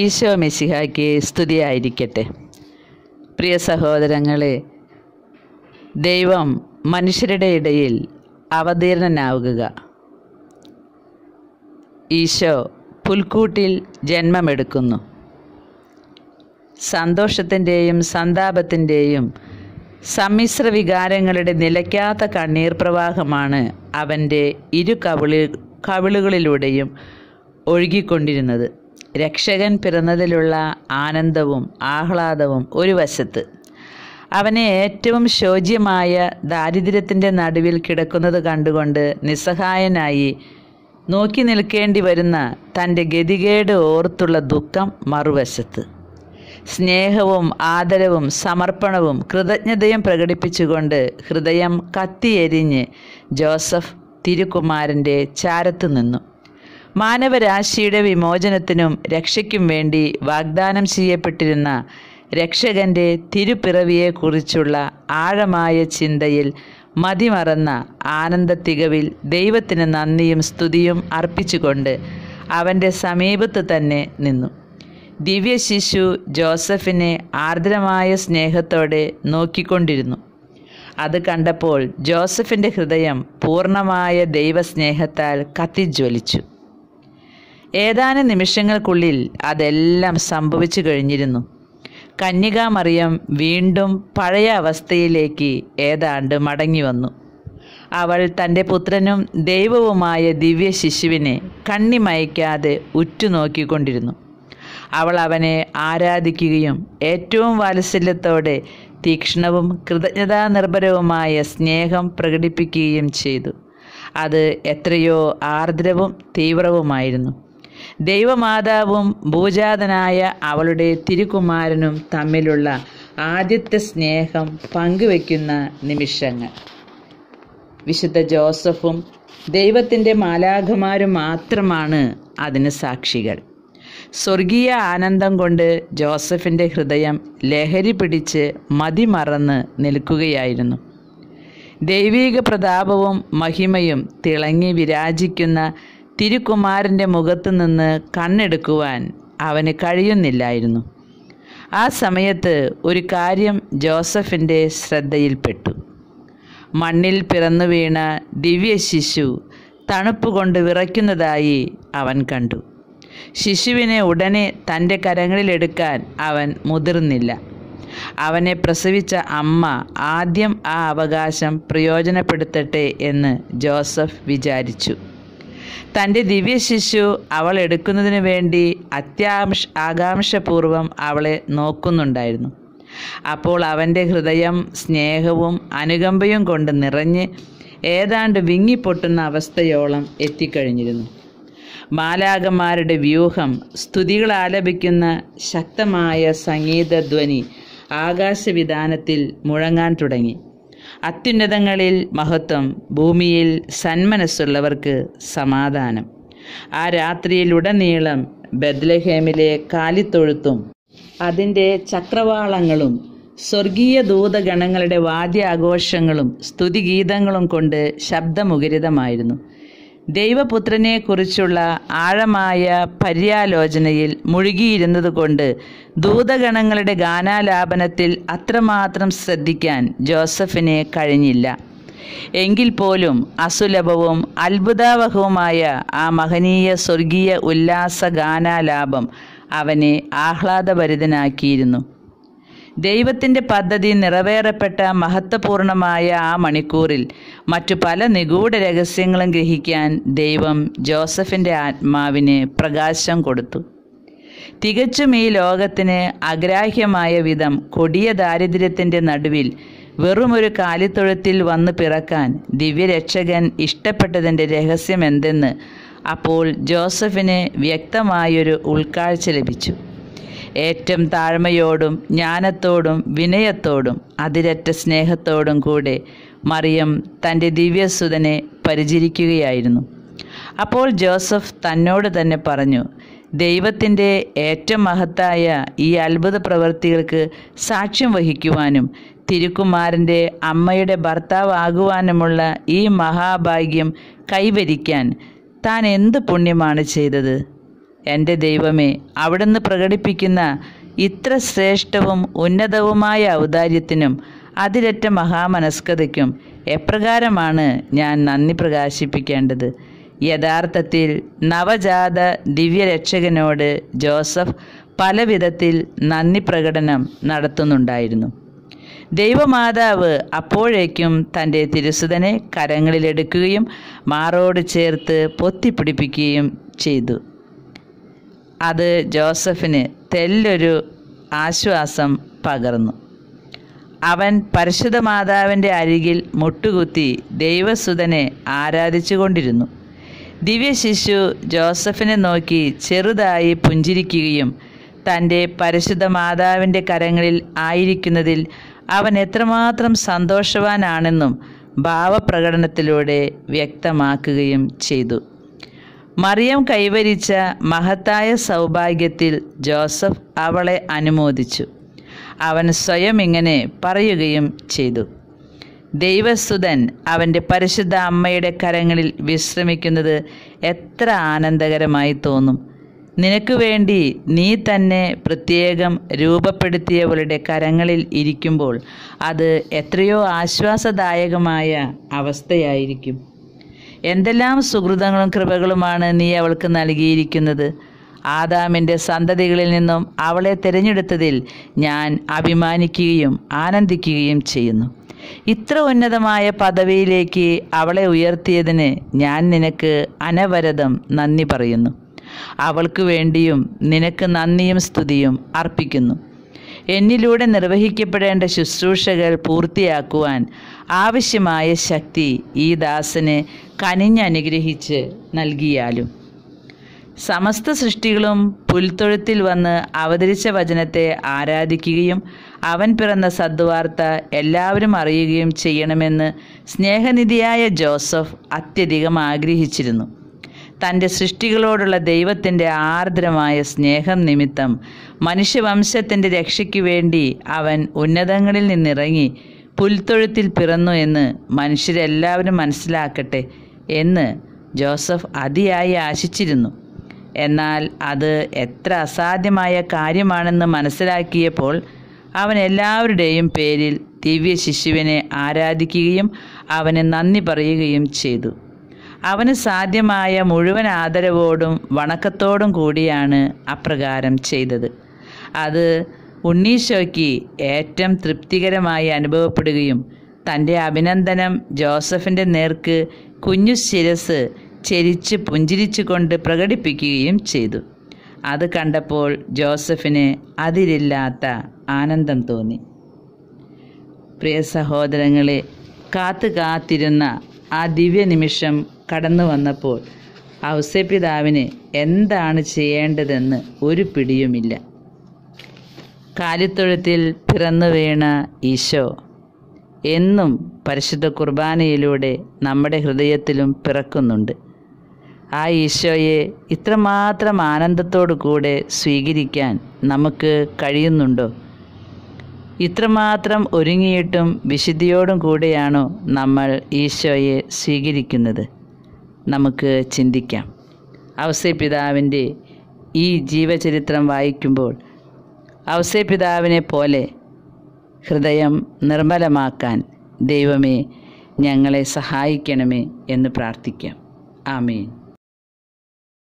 ഈശോ മെസ്സിഹായ്ക്ക് സ്തുതിയായിരിക്കട്ടെ പ്രിയ സഹോദരങ്ങളെ ദൈവം മനുഷ്യരുടെ ഇടയിൽ അവതീർണനാവുക ഈശോ പുൽക്കൂട്ടിൽ ജന്മമെടുക്കുന്നു സന്തോഷത്തിൻ്റെയും സന്താപത്തിൻ്റെയും സമ്മിശ്ര വികാരങ്ങളുടെ നിലയ്ക്കാത്ത കണ്ണീർ പ്രവാഹമാണ് അവൻ്റെ ഇരു കവിളി കവിളുകളിലൂടെയും ഒഴുകിക്കൊണ്ടിരുന്നത് രക്ഷകൻ പിറന്നതിലുള്ള ആനന്ദവും ആഹ്ലാദവും ഒരു വശത്ത് അവനെ ഏറ്റവും ശോച്യമായ ദാരിദ്ര്യത്തിൻ്റെ നടുവിൽ കിടക്കുന്നത് കണ്ടുകൊണ്ട് നിസ്സഹായനായി നോക്കി നിൽക്കേണ്ടി വരുന്ന തൻ്റെ ഗതികേട് ഓർത്തുള്ള ദുഃഖം മറുവശത്ത് സ്നേഹവും ആദരവും സമർപ്പണവും കൃതജ്ഞതയും പ്രകടിപ്പിച്ചുകൊണ്ട് ഹൃദയം കത്തിയെരിഞ്ഞ് ജോസഫ് തിരുകുമാരൻ്റെ ചാരത്ത് നിന്നു മാനവരാശിയുടെ വിമോചനത്തിനും രക്ഷയ്ക്കും വേണ്ടി വാഗ്ദാനം ചെയ്യപ്പെട്ടിരുന്ന രക്ഷകന്റെ തിരുപ്പിറവിയെക്കുറിച്ചുള്ള ആഴമായ ചിന്തയിൽ മതിമറന്ന ആനന്ദ തികവിൽ ദൈവത്തിന് നന്ദിയും സ്തുതിയും അർപ്പിച്ചുകൊണ്ട് അവൻ്റെ സമീപത്ത് തന്നെ നിന്നു ദിവ്യ ശിശു ജോസഫിനെ ആർദ്രമായ സ്നേഹത്തോടെ നോക്കിക്കൊണ്ടിരുന്നു അത് കണ്ടപ്പോൾ ജോസഫിൻ്റെ ഹൃദയം പൂർണ്ണമായ ദൈവസ്നേഹത്താൽ കത്തിജ്വലിച്ചു ഏതാനും നിമിഷങ്ങൾക്കുള്ളിൽ അതെല്ലാം സംഭവിച്ചു കഴിഞ്ഞിരുന്നു കന്യകാമറിയം വീണ്ടും പഴയ അവസ്ഥയിലേക്ക് ഏതാണ്ട് മടങ്ങി വന്നു അവൾ തൻ്റെ പുത്രനും ദൈവവുമായ ദിവ്യ ശിശുവിനെ കണ്ണിമയക്കാതെ ഉറ്റുനോക്കിക്കൊണ്ടിരുന്നു അവൾ അവനെ ആരാധിക്കുകയും ഏറ്റവും വാത്സല്യത്തോടെ തീക്ഷ്ണവും കൃതജ്ഞതാ നിർഭരവുമായ സ്നേഹം പ്രകടിപ്പിക്കുകയും ചെയ്തു അത് എത്രയോ ആർദ്രവും തീവ്രവുമായിരുന്നു ദൈവമാതാവും ഭൂജാതനായ അവളുടെ തിരുകുമാരനും തമ്മിലുള്ള ആദ്യത്തെ സ്നേഹം പങ്കുവെക്കുന്ന നിമിഷങ്ങൾ വിശുദ്ധ ജോസഫും ദൈവത്തിൻ്റെ മാലാഖമാരും മാത്രമാണ് അതിന് സാക്ഷികൾ സ്വർഗീയ ആനന്ദം കൊണ്ട് ജോസഫിൻ്റെ ഹൃദയം ലഹരി പിടിച്ച് മതിമറന്ന് നിൽക്കുകയായിരുന്നു ദൈവീക പ്രതാപവും മഹിമയും തിളങ്ങി വിരാജിക്കുന്ന തിരുകുമാരൻ്റെ മുഖത്തു നിന്ന് കണ്ണെടുക്കുവാൻ അവന് കഴിയുന്നില്ലായിരുന്നു ആ സമയത്ത് ഒരു കാര്യം ജോസഫിൻ്റെ ശ്രദ്ധയിൽപ്പെട്ടു മണ്ണിൽ പിറന്നു വീണ ദിവ്യ ശിശു തണുപ്പ് കൊണ്ട് വിറയ്ക്കുന്നതായി അവൻ കണ്ടു ശിശുവിനെ ഉടനെ തൻ്റെ കരങ്ങളിലെടുക്കാൻ അവൻ മുതിർന്നില്ല അവനെ പ്രസവിച്ച അമ്മ ആദ്യം ആ അവകാശം പ്രയോജനപ്പെടുത്തട്ടെ എന്ന് ജോസഫ് വിചാരിച്ചു തൻ്റെ ദിവ്യശിശു അവൾ എടുക്കുന്നതിനു വേണ്ടി അത്യാംഷ ആകാംക്ഷപൂർവം അവളെ നോക്കുന്നുണ്ടായിരുന്നു അപ്പോൾ അവൻ്റെ ഹൃദയം സ്നേഹവും അനുകമ്പയും കൊണ്ട് നിറഞ്ഞ് ഏതാണ്ട് വിങ്ങിപ്പൊട്ടുന്ന അവസ്ഥയോളം എത്തിക്കഴിഞ്ഞിരുന്നു മാലാകന്മാരുടെ വ്യൂഹം സ്തുതികൾ ആലപിക്കുന്ന ശക്തമായ സംഗീതധ്വനി ആകാശവിധാനത്തിൽ മുഴങ്ങാൻ തുടങ്ങി അത്യുന്നതങ്ങളിൽ മഹത്വം ഭൂമിയിൽ സന്മനസ്സുള്ളവർക്ക് സമാധാനം ആ രാത്രിയിലുടനീളം ബദ്ലഹേമിലെ കാലിത്തൊഴുത്തും അതിൻ്റെ ചക്രവാളങ്ങളും സ്വർഗീയ ദൂതഗണങ്ങളുടെ വാദ്യാഘോഷങ്ങളും സ്തുതിഗീതങ്ങളും കൊണ്ട് ശബ്ദമുഖരിതമായിരുന്നു ദൈവപുത്രനെക്കുറിച്ചുള്ള ആഴമായ പര്യാലോചനയിൽ മുഴുകിയിരുന്നതുകൊണ്ട് ദൂതഗണങ്ങളുടെ ഗാനാലാപനത്തിൽ അത്രമാത്രം ശ്രദ്ധിക്കാൻ ജോസഫിന് കഴിഞ്ഞില്ല എങ്കിൽ പോലും അസുലഭവും അത്ഭുതാവഹവുമായ ആ മഹനീയ സ്വർഗീയ ഉല്ലാസ ഗാനാലാപം അവനെ ആഹ്ലാദഭരിതനാക്കിയിരുന്നു ദൈവത്തിൻ്റെ പദ്ധതി നിറവേറപ്പെട്ട മഹത്വപൂർണമായ ആ മണിക്കൂറിൽ മറ്റു പല നിഗൂഢ രഹസ്യങ്ങളും ഗ്രഹിക്കാൻ ദൈവം ജോസഫിൻ്റെ ആത്മാവിന് പ്രകാശം കൊടുത്തു തികച്ചും ഈ ലോകത്തിന് അഗ്രാഹ്യമായ വിധം കൊടിയ ദാരിദ്ര്യത്തിൻ്റെ നടുവിൽ വെറുമൊരു കാലിത്തൊഴുത്തിൽ വന്ന് പിറക്കാൻ ദിവ്യരക്ഷകൻ ഇഷ്ടപ്പെട്ടതിൻ്റെ രഹസ്യം എന്തെന്ന് അപ്പോൾ ജോസഫിന് വ്യക്തമായൊരു ഉൾക്കാഴ്ച ലഭിച്ചു ഏറ്റവും താഴ്മയോടും ജ്ഞാനത്തോടും വിനയത്തോടും അതിരറ്റ സ്നേഹത്തോടും കൂടെ മറിയം തൻ്റെ ദിവ്യസുതനെ പരിചരിക്കുകയായിരുന്നു അപ്പോൾ ജോസഫ് തന്നോട് തന്നെ പറഞ്ഞു ദൈവത്തിൻ്റെ ഏറ്റവും മഹത്തായ ഈ അത്ഭുത പ്രവൃത്തികൾക്ക് സാക്ഷ്യം വഹിക്കുവാനും തിരുക്കുമാരൻ്റെ അമ്മയുടെ ഭർത്താവാകുവാനുമുള്ള ഈ മഹാഭാഗ്യം കൈവരിക്കാൻ താൻ എന്ത് പുണ്യമാണ് ചെയ്തത് എൻ്റെ ദൈവമേ അവിടുന്ന് പ്രകടിപ്പിക്കുന്ന ഇത്ര ശ്രേഷ്ഠവും ഉന്നതവുമായ ഔദാര്യത്തിനും അതിരറ്റ മഹാമനസ്കതയ്ക്കും എപ്രകാരമാണ് ഞാൻ നന്ദി പ്രകാശിപ്പിക്കേണ്ടത് യഥാർത്ഥത്തിൽ നവജാത ദിവ്യരക്ഷകനോട് ജോസഫ് പലവിധത്തിൽ നന്ദി പ്രകടനം നടത്തുന്നുണ്ടായിരുന്നു ദൈവമാതാവ് അപ്പോഴേക്കും തൻ്റെ തിരുസുതനെ കരങ്ങളിലെടുക്കുകയും മാറോട് ചേർത്ത് പൊത്തിപ്പിടിപ്പിക്കുകയും ചെയ്തു അത് ജോസഫിന് തെല്ലൊരു ആശ്വാസം പകർന്നു അവൻ പരിശുദ്ധ മാതാവിൻ്റെ അരികിൽ മുട്ടുകുത്തി ദൈവസുതനെ ആരാധിച്ചുകൊണ്ടിരുന്നു ദിവ്യശിശു ജോസഫിനെ നോക്കി ചെറുതായി പുഞ്ചിരിക്കുകയും തൻ്റെ പരിശുദ്ധ മാതാവിൻ്റെ കരങ്ങളിൽ ആയിരിക്കുന്നതിൽ അവൻ എത്രമാത്രം സന്തോഷവാനാണെന്നും ഭാവപ്രകടനത്തിലൂടെ വ്യക്തമാക്കുകയും ചെയ്തു മറിയം കൈവരിച്ച മഹത്തായ സൗഭാഗ്യത്തിൽ ജോസഫ് അവളെ അനുമോദിച്ചു അവൻ സ്വയം ഇങ്ങനെ പറയുകയും ചെയ്തു ദൈവസുതൻ അവൻ്റെ പരിശുദ്ധ അമ്മയുടെ കരങ്ങളിൽ വിശ്രമിക്കുന്നത് എത്ര ആനന്ദകരമായി തോന്നും നിനക്ക് വേണ്ടി നീ തന്നെ പ്രത്യേകം രൂപപ്പെടുത്തിയവളുടെ കരങ്ങളിൽ ഇരിക്കുമ്പോൾ അത് എത്രയോ ആശ്വാസദായകമായ അവസ്ഥയായിരിക്കും എന്തെല്ലാം സുഹൃതങ്ങളും കൃപകളുമാണ് നീ അവൾക്ക് നൽകിയിരിക്കുന്നത് ആദാമിൻ്റെ സന്തതികളിൽ നിന്നും അവളെ തിരഞ്ഞെടുത്തതിൽ ഞാൻ അഭിമാനിക്കുകയും ആനന്ദിക്കുകയും ചെയ്യുന്നു ഇത്ര ഉന്നതമായ പദവിയിലേക്ക് അവളെ ഉയർത്തിയതിന് ഞാൻ നിനക്ക് അനവരതം നന്ദി പറയുന്നു അവൾക്ക് വേണ്ടിയും നിനക്ക് നന്ദിയും സ്തുതിയും അർപ്പിക്കുന്നു എന്നിലൂടെ നിർവഹിക്കപ്പെടേണ്ട ശുശ്രൂഷകൾ പൂർത്തിയാക്കുവാൻ ആവശ്യമായ ശക്തി ഈ ദാസന് കനിഞ്ഞനുഗ്രഹിച്ച് നൽകിയാലും സമസ്ത സൃഷ്ടികളും പുൽത്തൊഴുത്തിൽ വന്ന് അവതരിച്ച വചനത്തെ ആരാധിക്കുകയും അവൻ പിറന്ന സദ്വാർത്ത എല്ലാവരും അറിയുകയും ചെയ്യണമെന്ന് സ്നേഹനിധിയായ ജോസഫ് അത്യധികം ആഗ്രഹിച്ചിരുന്നു തൻ്റെ സൃഷ്ടികളോടുള്ള ദൈവത്തിൻ്റെ ആർദ്രമായ സ്നേഹം നിമിത്തം മനുഷ്യവംശത്തിൻ്റെ രക്ഷയ്ക്കു വേണ്ടി അവൻ ഉന്നതങ്ങളിൽ നിന്നിറങ്ങി പുൽത്തൊഴുത്തിൽ പിറന്നു എന്ന് മനുഷ്യരെല്ലാവരും മനസ്സിലാക്കട്ടെ എന്ന് ജോസഫ് അതിയായി ആശിച്ചിരുന്നു എന്നാൽ അത് എത്ര അസാധ്യമായ കാര്യമാണെന്ന് മനസ്സിലാക്കിയപ്പോൾ അവൻ എല്ലാവരുടെയും പേരിൽ ദിവ്യ ശിശുവിനെ ആരാധിക്കുകയും അവന് നന്ദി പറയുകയും ചെയ്തു അവന് സാധ്യമായ മുഴുവൻ ആദരവോടും വണക്കത്തോടും കൂടിയാണ് അപ്രകാരം ചെയ്തത് അത് ഉണ്ണീശോയ്ക്ക് ഏറ്റവും തൃപ്തികരമായി അനുഭവപ്പെടുകയും തൻ്റെ അഭിനന്ദനം ജോസഫിൻ്റെ നേർക്ക് കുഞ്ഞു ശിരസ് ചെരിച്ച് പുഞ്ചിരിച്ചുകൊണ്ട് പ്രകടിപ്പിക്കുകയും ചെയ്തു അത് കണ്ടപ്പോൾ ജോസഫിന് അതിരില്ലാത്ത ആനന്ദം തോന്നി പ്രിയ സഹോദരങ്ങളെ കാത്തു കാത്തിരുന്ന ആ ദിവ്യ നിമിഷം കടന്നു വന്നപ്പോൾ ഔസപിതാവിന് എന്താണ് ചെയ്യേണ്ടതെന്ന് ഒരു പിടിയുമില്ല കാലിത്തൊഴുത്തിൽ പിറന്നു വീണ ഈശോ എന്നും പരിശുദ്ധ കുർബാനയിലൂടെ നമ്മുടെ ഹൃദയത്തിലും പിറക്കുന്നുണ്ട് ആ ഈശോയെ ഇത്രമാത്രം ആനന്ദത്തോടു കൂടെ സ്വീകരിക്കാൻ നമുക്ക് കഴിയുന്നുണ്ടോ ഇത്രമാത്രം ഒരുങ്ങിയിട്ടും വിശുദ്ധിയോടും കൂടെയാണോ നമ്മൾ ഈശോയെ സ്വീകരിക്കുന്നത് നമുക്ക് ചിന്തിക്കാം അവസ്യപിതാവിൻ്റെ ഈ ജീവചരിത്രം വായിക്കുമ്പോൾ അവസ്യപിതാവിനെ പോലെ ഹൃദയം നിർമ്മലമാക്കാൻ ദൈവമേ ഞങ്ങളെ സഹായിക്കണമേ എന്ന് പ്രാർത്ഥിക്കാം ആമീൻ